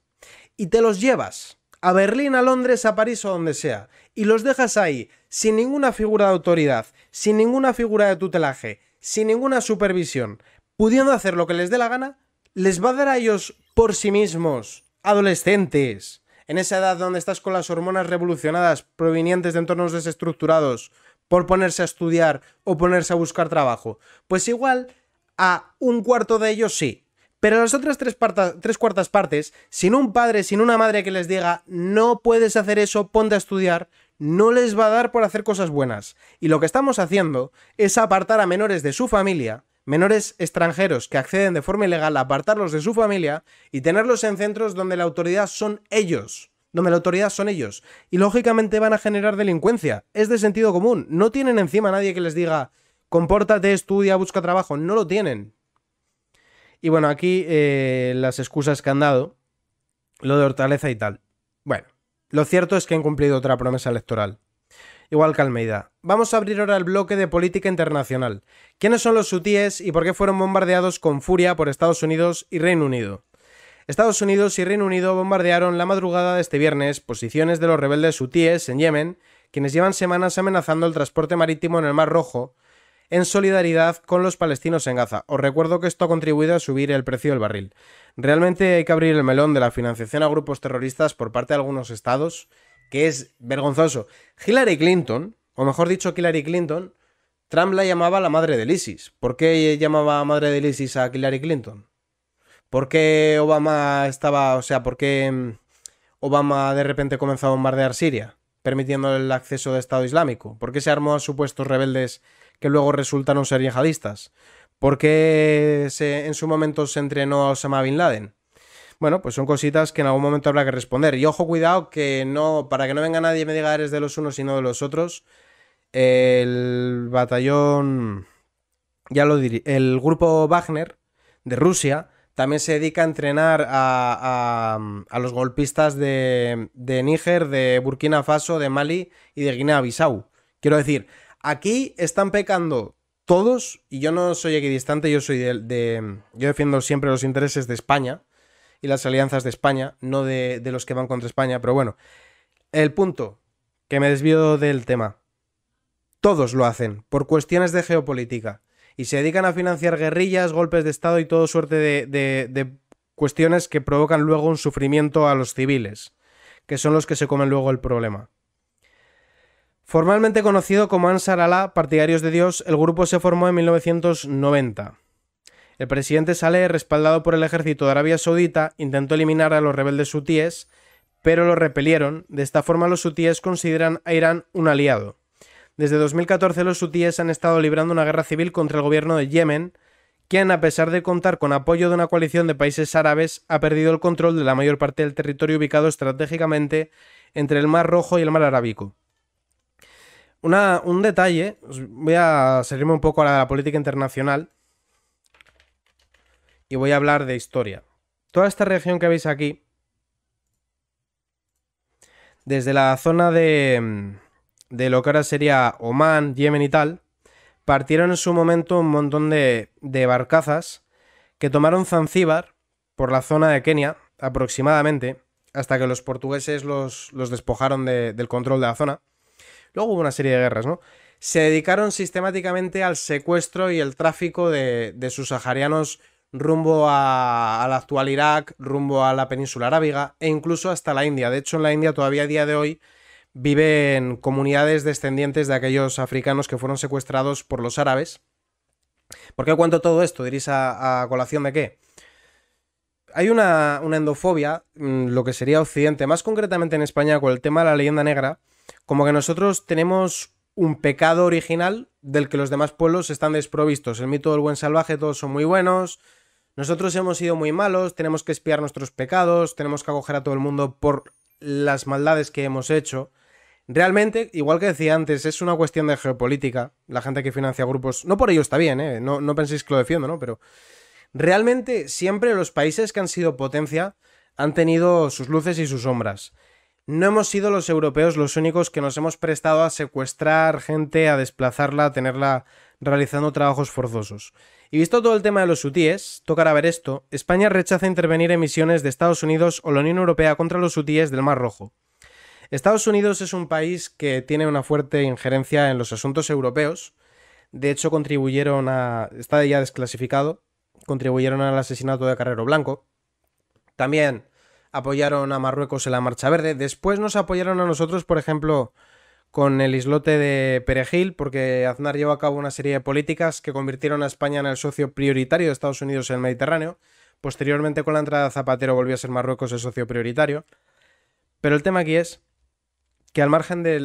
y te los llevas a Berlín, a Londres, a París o donde sea, y los dejas ahí, sin ninguna figura de autoridad, sin ninguna figura de tutelaje, sin ninguna supervisión, pudiendo hacer lo que les dé la gana, les va a dar a ellos por sí mismos, adolescentes, en esa edad donde estás con las hormonas revolucionadas provenientes de entornos desestructurados, por ponerse a estudiar o ponerse a buscar trabajo. Pues igual a un cuarto de ellos sí. Pero las otras tres, cuartas partes, sin un padre, sin una madre que les diga, no puedes hacer eso, ponte a estudiar, no les va a dar por hacer cosas buenas. Y lo que estamos haciendo es apartar a menores de su familia, menores extranjeros que acceden de forma ilegal, apartarlos de su familia y tenerlos en centros donde la autoridad son ellos. Donde la autoridad son ellos. Y lógicamente van a generar delincuencia. Es de sentido común. No tienen encima a nadie que les diga, compórtate, estudia, busca trabajo. No lo tienen. Y bueno, aquí eh, las excusas que han dado, lo de Hortaleza y tal. Bueno, lo cierto es que han cumplido otra promesa electoral. Igual que Almeida. Vamos a abrir ahora el bloque de política internacional. ¿Quiénes son los hutíes y por qué fueron bombardeados con furia por Estados Unidos y Reino Unido? Estados Unidos y Reino Unido bombardearon la madrugada de este viernes posiciones de los rebeldes hutíes en Yemen, quienes llevan semanas amenazando el transporte marítimo en el Mar Rojo, en solidaridad con los palestinos en Gaza. Os recuerdo que esto ha contribuido a subir el precio del barril. Realmente hay que abrir el melón de la financiación a grupos terroristas por parte de algunos estados, que es vergonzoso. Hillary Clinton, o mejor dicho, Hillary Clinton, Trump la llamaba la madre del ISIS. ¿Por qué llamaba madre del ISIS a Hillary Clinton? ¿Por qué Obama estaba, o sea, por qué mm, Obama de repente comenzó a bombardear Siria, permitiendo el acceso de Estado Islámico? ¿Por qué se armó a supuestos rebeldes que luego resultaron ser yihadistas? ¿Por qué en su momento se entrenó a Osama Bin Laden? Bueno, pues son cositas que en algún momento habrá que responder. Y ojo, cuidado, que no, para que no venga nadie y me diga eres de los unos y no de los otros. El batallón. Ya lo diré. El grupo Wagner de Rusia también se dedica a entrenar a, a, los golpistas de Níger, de Burkina Faso, de Mali y de Guinea-Bissau. Quiero decir, Aquí están pecando todos, y yo no soy equidistante, yo soy de, Yo defiendo siempre los intereses de España y las alianzas de España, no de, los que van contra España, pero bueno. El punto, que me desvío del tema. Todos lo hacen, por cuestiones de geopolítica. Y se dedican a financiar guerrillas, golpes de Estado y todo suerte de cuestiones que provocan luego un sufrimiento a los civiles, que son los que se comen luego el problema. Formalmente conocido como Ansar Allah, Partidarios de Dios, el grupo se formó en 1990. El presidente Saleh, respaldado por el ejército de Arabia Saudita, intentó eliminar a los rebeldes hutíes, pero los repelieron. De esta forma los hutíes consideran a Irán un aliado. Desde 2014 los hutíes han estado librando una guerra civil contra el gobierno de Yemen, quien a pesar de contar con apoyo de una coalición de países árabes, ha perdido el control de la mayor parte del territorio ubicado estratégicamente entre el Mar Rojo y el Mar Arábico un detalle, voy a salirme un poco a la política internacional y voy a hablar de historia. Toda esta región que veis aquí, desde la zona de, de lo que ahora sería Omán, Yemen y tal, partieron en su momento un montón de, barcazas que tomaron Zanzíbar por la zona de Kenia aproximadamente, hasta que los portugueses los, despojaron del control de la zona. Luego hubo una serie de guerras, ¿no? Se dedicaron sistemáticamente al secuestro y el tráfico de, sus saharianos rumbo al actual Irak, rumbo a la península arábiga e incluso hasta la India. De hecho, en la India todavía a día de hoy viven comunidades descendientes de aquellos africanos que fueron secuestrados por los árabes. ¿Por qué cuento todo esto? Diréis a, colación de qué. Hay una endofobia, mm, lo que sería Occidente, más concretamente en España, con el tema de la leyenda negra, como que nosotros tenemos un pecado original del que los demás pueblos están desprovistos. El mito del buen salvaje, todos son muy buenos. Nosotros hemos sido muy malos, tenemos que espiar nuestros pecados, tenemos que acoger a todo el mundo por las maldades que hemos hecho. Realmente, igual que decía antes, es una cuestión de geopolítica. La gente que financia grupos. No por ello está bien, ¿eh? No, no penséis que lo defiendo, ¿no? Pero. Realmente, siempre los países que han sido potencia han tenido sus luces y sus sombras. No hemos sido los europeos los únicos que nos hemos prestado a secuestrar gente, a desplazarla, a tenerla realizando trabajos forzosos. Y visto todo el tema de los hutíes, tocará ver esto, España rechaza intervenir en misiones de Estados Unidos o la Unión Europea contra los hutíes del Mar Rojo. Estados Unidos es un país que tiene una fuerte injerencia en los asuntos europeos. De hecho, contribuyeron a. está ya desclasificado. Contribuyeron al asesinato de Carrero Blanco. También apoyaron a Marruecos en la Marcha Verde, después nos apoyaron a nosotros, por ejemplo, con el islote de Perejil, porque Aznar llevó a cabo una serie de políticas que convirtieron a España en el socio prioritario de Estados Unidos en el Mediterráneo. Posteriormente, con la entrada de Zapatero, volvió a ser Marruecos el socio prioritario. Pero el tema aquí es que al margen de,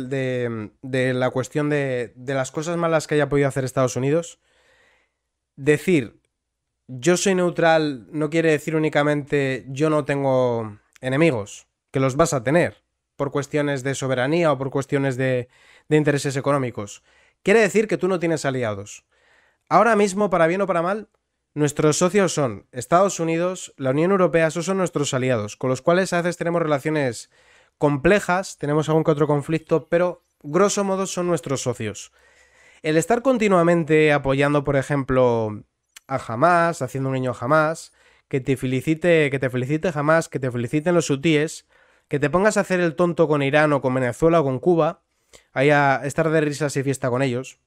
la cuestión de, de las cosas malas que haya podido hacer Estados Unidos, decir yo soy neutral no quiere decir únicamente yo no tengo enemigos, que los vas a tener por cuestiones de soberanía o por cuestiones de, intereses económicos. Quiere decir que tú no tienes aliados. Ahora mismo, para bien o para mal, Nuestros socios son Estados Unidos, la Unión Europea, esos son nuestros aliados, con los cuales a veces tenemos relaciones complejas, tenemos algún que otro conflicto, pero grosso modo son nuestros socios. El estar continuamente apoyando, por ejemplo, a jamás, haciendo un niño jamás, que te felicite, que te felicite jamás, que te feliciten los sutíes, que te pongas a hacer el tonto con Irán o con Venezuela o con Cuba, ahí a estar de risas y fiesta con ellos.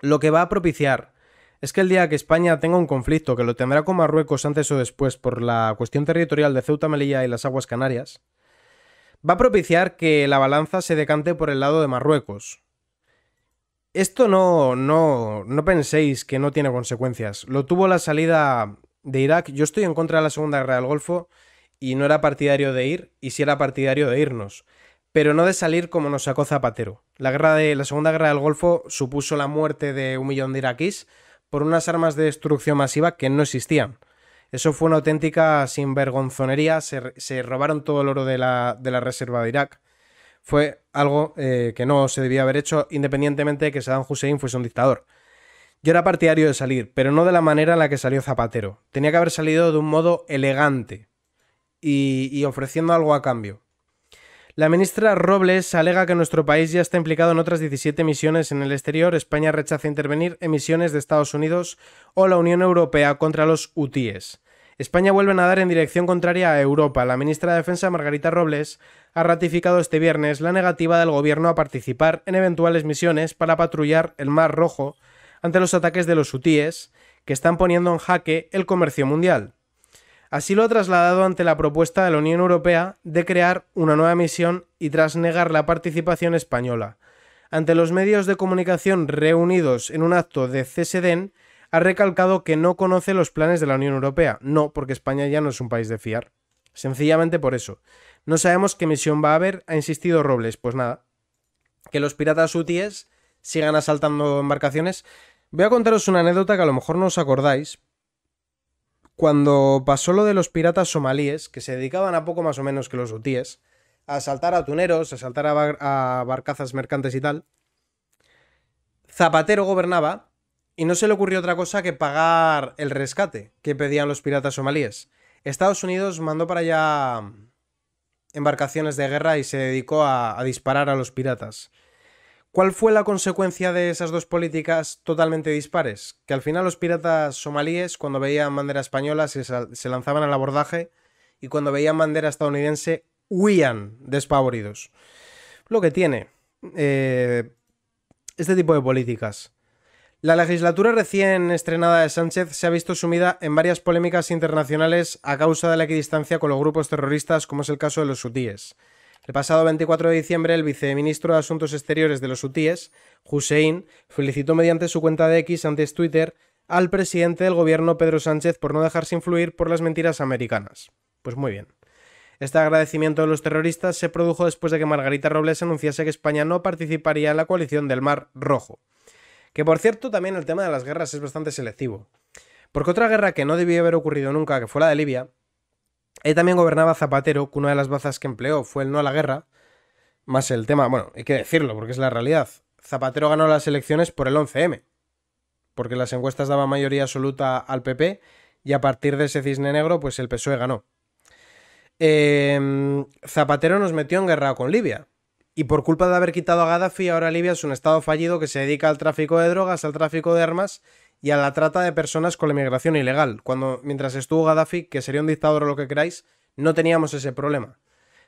Lo que va a propiciar es que el día que España tenga un conflicto, que lo tendrá con Marruecos antes o después por la cuestión territorial de Ceuta, Melilla y las aguas canarias, va a propiciar que la balanza se decante por el lado de Marruecos. Esto no, no, no penséis que no tiene consecuencias. Lo tuvo la salida de Irak. Yo estoy en contra de la Segunda Guerra del Golfo y no era partidario de ir, y sí era partidario de irnos, pero no de salir como nos sacó Zapatero. La, guerra de, la Segunda Guerra del Golfo supuso la muerte de un millón de iraquíes por unas armas de destrucción masiva que no existían. Eso fue una auténtica sinvergonzonería, se, se robaron todo el oro de la, de la reserva de Irak fue algo eh, que no se debía haber hecho, independientemente de que Saddam Hussein fuese un dictador. Yo era partidario de salir, pero no de la manera en la que salió Zapatero. Tenía que haber salido de un modo elegante y, ofreciendo algo a cambio. La ministra Robles alega que nuestro país ya está implicado en otras 17 misiones en el exterior. España rechaza intervenir en misiones de Estados Unidos o la Unión Europea contra los UTIES. España vuelve a nadar en dirección contraria a Europa. La ministra de Defensa, Margarita Robles, ha ratificado este viernes la negativa del gobierno a participar en eventuales misiones para patrullar el Mar Rojo ante los ataques de los hutíes, que están poniendo en jaque el comercio mundial. Así lo ha trasladado ante la propuesta de la Unión Europea de crear una nueva misión y tras negar la participación española. Ante los medios de comunicación reunidos en un acto de CSDEN, ha recalcado que no conoce los planes de la Unión Europea. No, porque España ya no es un país de fiar. Sencillamente por eso. No sabemos qué misión va a haber, ha insistido Robles. Pues nada, que los piratas hutíes sigan asaltando embarcaciones. Voy a contaros una anécdota que a lo mejor no os acordáis. Cuando pasó lo de los piratas somalíes, que se dedicaban a poco más o menos que los hutíes, a asaltar a tuneros, a asaltar a barcazas mercantes y tal, Zapatero gobernaba y no se le ocurrió otra cosa que pagar el rescate que pedían los piratas somalíes. Estados Unidos mandó para allá mm, embarcaciones de guerra y se dedicó a, disparar a los piratas. ¿Cuál fue la consecuencia de esas dos políticas totalmente dispares? Que al final los piratas somalíes, cuando veían bandera española, se, lanzaban al abordaje y cuando veían bandera estadounidense, huían despavoridos. Lo que tiene eh, este tipo de políticas. La legislatura recién estrenada de Sánchez se ha visto sumida en varias polémicas internacionales a causa de la equidistancia con los grupos terroristas, como es el caso de los hutíes. El pasado 24 de diciembre, el viceministro de Asuntos Exteriores de los hutíes, Hussein, felicitó mediante su cuenta de X antes Twitter al presidente del gobierno Pedro Sánchez por no dejarse influir por las mentiras americanas. Pues muy bien. Este agradecimiento de los terroristas se produjo después de que Margarita Robles anunciase que España no participaría en la coalición del Mar Rojo. Que por cierto, también el tema de las guerras es bastante selectivo. Porque otra guerra que no debía haber ocurrido nunca, que fue la de Libia, ahí también gobernaba Zapatero, que una de las bazas que empleó fue el no a la guerra, más el tema, bueno, hay que decirlo porque es la realidad. Zapatero ganó las elecciones por el 11M, porque las encuestas daban mayoría absoluta al PP y a partir de ese cisne negro, pues el PSOE ganó. Em, Zapatero nos metió en guerra con Libia, y por culpa de haber quitado a Gaddafi, ahora Libia es un estado fallido que se dedica al tráfico de drogas, al tráfico de armas y a la trata de personas con la inmigración ilegal. Cuando mientras estuvo Gaddafi, que sería un dictador o lo que queráis, no teníamos ese problema.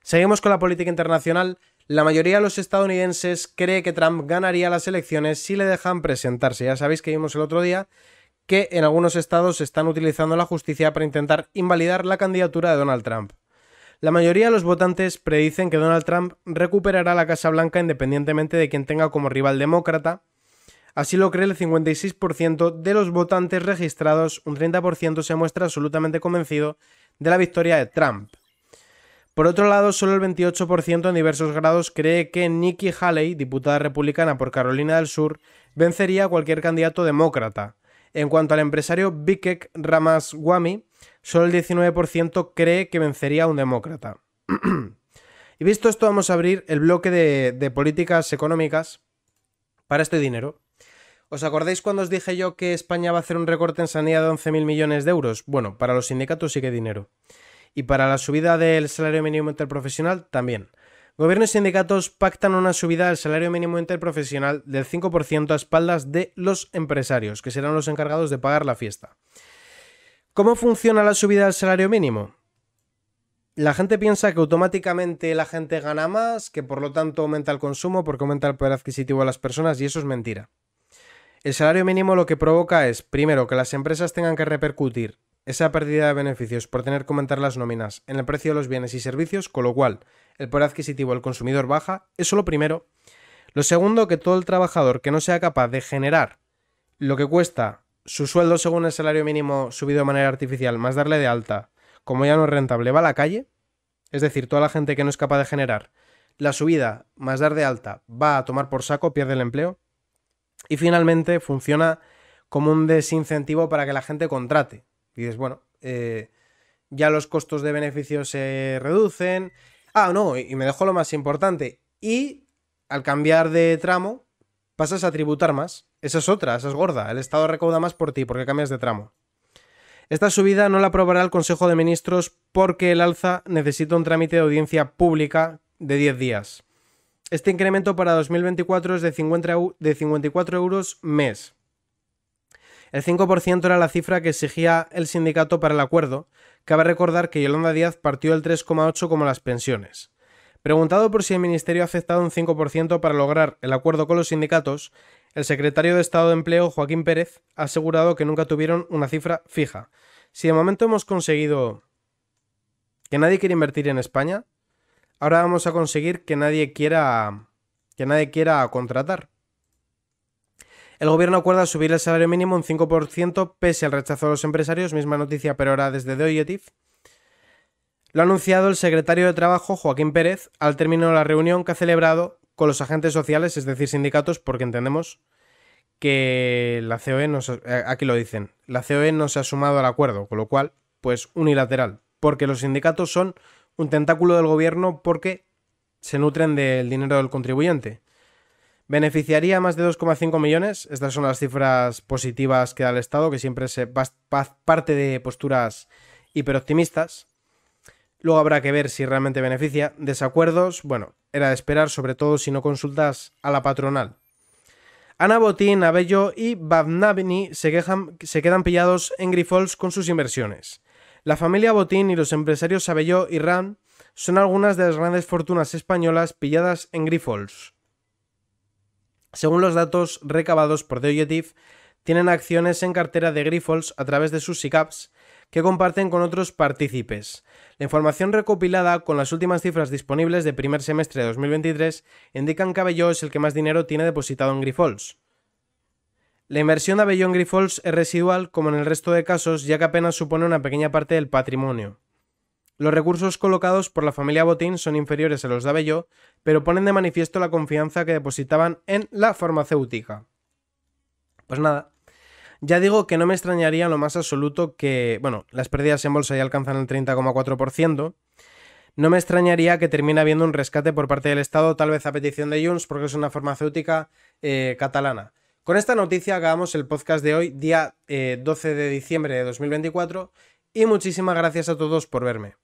Seguimos con la política internacional. La mayoría de los estadounidenses cree que Trump ganaría las elecciones si le dejan presentarse. Ya sabéis que vimos el otro día que en algunos estados se están utilizando la justicia para intentar invalidar la candidatura de Donald Trump. La mayoría de los votantes predicen que Donald Trump recuperará la Casa Blanca independientemente de quien tenga como rival demócrata. Así lo cree el 56% de los votantes registrados, un 30% se muestra absolutamente convencido de la victoria de Trump. Por otro lado, solo el 28% en diversos grados cree que Nikki Haley, diputada republicana por Carolina del Sur, vencería a cualquier candidato demócrata. En cuanto al empresario Vivek Ramaswamy, solo el 19% cree que vencería a un demócrata. y visto esto, vamos a abrir el bloque de, políticas económicas para este dinero. ¿Os acordáis cuando os dije yo que España va a hacer un recorte en sanidad de 11.000 millones de euros? Bueno, para los sindicatos sí que dinero. Y para la subida del salario mínimo interprofesional también. Gobiernos y sindicatos pactan una subida del salario mínimo interprofesional del 5% a espaldas de los empresarios, que serán los encargados de pagar la fiesta. ¿Cómo funciona la subida del salario mínimo? La gente piensa que automáticamente la gente gana más, que por lo tanto aumenta el consumo porque aumenta el poder adquisitivo de las personas y eso es mentira. El salario mínimo lo que provoca es, primero, que las empresas tengan que repercutir esa pérdida de beneficios por tener que aumentar las nóminas en el precio de los bienes y servicios, con lo cual el poder adquisitivo del consumidor baja, eso lo primero. Lo segundo, que todo el trabajador que no sea capaz de generar lo que cuesta su sueldo según el salario mínimo subido de manera artificial, más darle de alta, como ya no es rentable, va a la calle, es decir, toda la gente que no es capaz de generar la subida más dar de alta va a tomar por saco, pierde el empleo, y finalmente funciona como un desincentivo para que la gente contrate. Y dices, bueno, eh, ya los costos de beneficio se reducen. Ah, no, y me dejo lo más importante. Y al cambiar de tramo, pasas a tributar más. Esa es otra, esa es gorda. El Estado recauda más por ti porque cambias de tramo. Esta subida no la aprobará el Consejo de Ministros porque el alza necesita un trámite de audiencia pública de 10 días. Este incremento para 2024 es de, 54 euros mes. El 5% era la cifra que exigía el sindicato para el acuerdo. Cabe recordar que Yolanda Díaz partió el 3,8 como las pensiones. Preguntado por si el Ministerio ha aceptado un 5% para lograr el acuerdo con los sindicatos, el secretario de Estado de Empleo, Joaquín Pérez, ha asegurado que nunca tuvieron una cifra fija. Si de momento hemos conseguido que nadie quiera invertir en España, ahora vamos a conseguir que nadie quiera que nadie quiera contratar. El gobierno acuerda subir el salario mínimo un 5% pese al rechazo de los empresarios, misma noticia pero ahora desde The Objective. Lo ha anunciado el secretario de Trabajo, Joaquín Pérez, al término de la reunión que ha celebrado con los agentes sociales, es decir, sindicatos, porque entendemos que la COE eh, aquí lo dicen, la COE no se ha sumado al acuerdo, con lo cual, pues unilateral, porque los sindicatos son un tentáculo del gobierno porque se nutren del dinero del contribuyente. Beneficiaría más de 2,5 millones, estas son las cifras positivas que da el Estado, que siempre se parte de posturas hiperoptimistas. Luego habrá que ver si realmente beneficia. Desacuerdos, bueno, era de esperar, sobre todo si no consultas a la patronal. Ana Botín, Abello y Bavnavini se, quejan, se quedan pillados en Grifols con sus inversiones. La familia Botín y los empresarios Abello y Ram son algunas de las grandes fortunas españolas pilladas en Grifols. Según los datos recabados por The Objective, tienen acciones en cartera de Grifols a través de sus SICAPs que comparten con otros partícipes. La información recopilada con las últimas cifras disponibles de primer semestre de 2023 indican que Abelló es el que más dinero tiene depositado en Grifols. La inversión de Abelló en Grifols es residual como en el resto de casos, ya que apenas supone una pequeña parte del patrimonio. Los recursos colocados por la familia Botín son inferiores a los de Abelló, pero ponen de manifiesto la confianza que depositaban en la farmacéutica. Pues nada, ya digo que no me extrañaría lo más absoluto que, bueno, las pérdidas en bolsa ya alcanzan el 30,4%. No me extrañaría que termine habiendo un rescate por parte del Estado, tal vez a petición de Junts, porque es una farmacéutica eh, catalana. Con esta noticia acabamos el podcast de hoy, día 12 eh, de diciembre de 2024, y muchísimas gracias a todos por verme.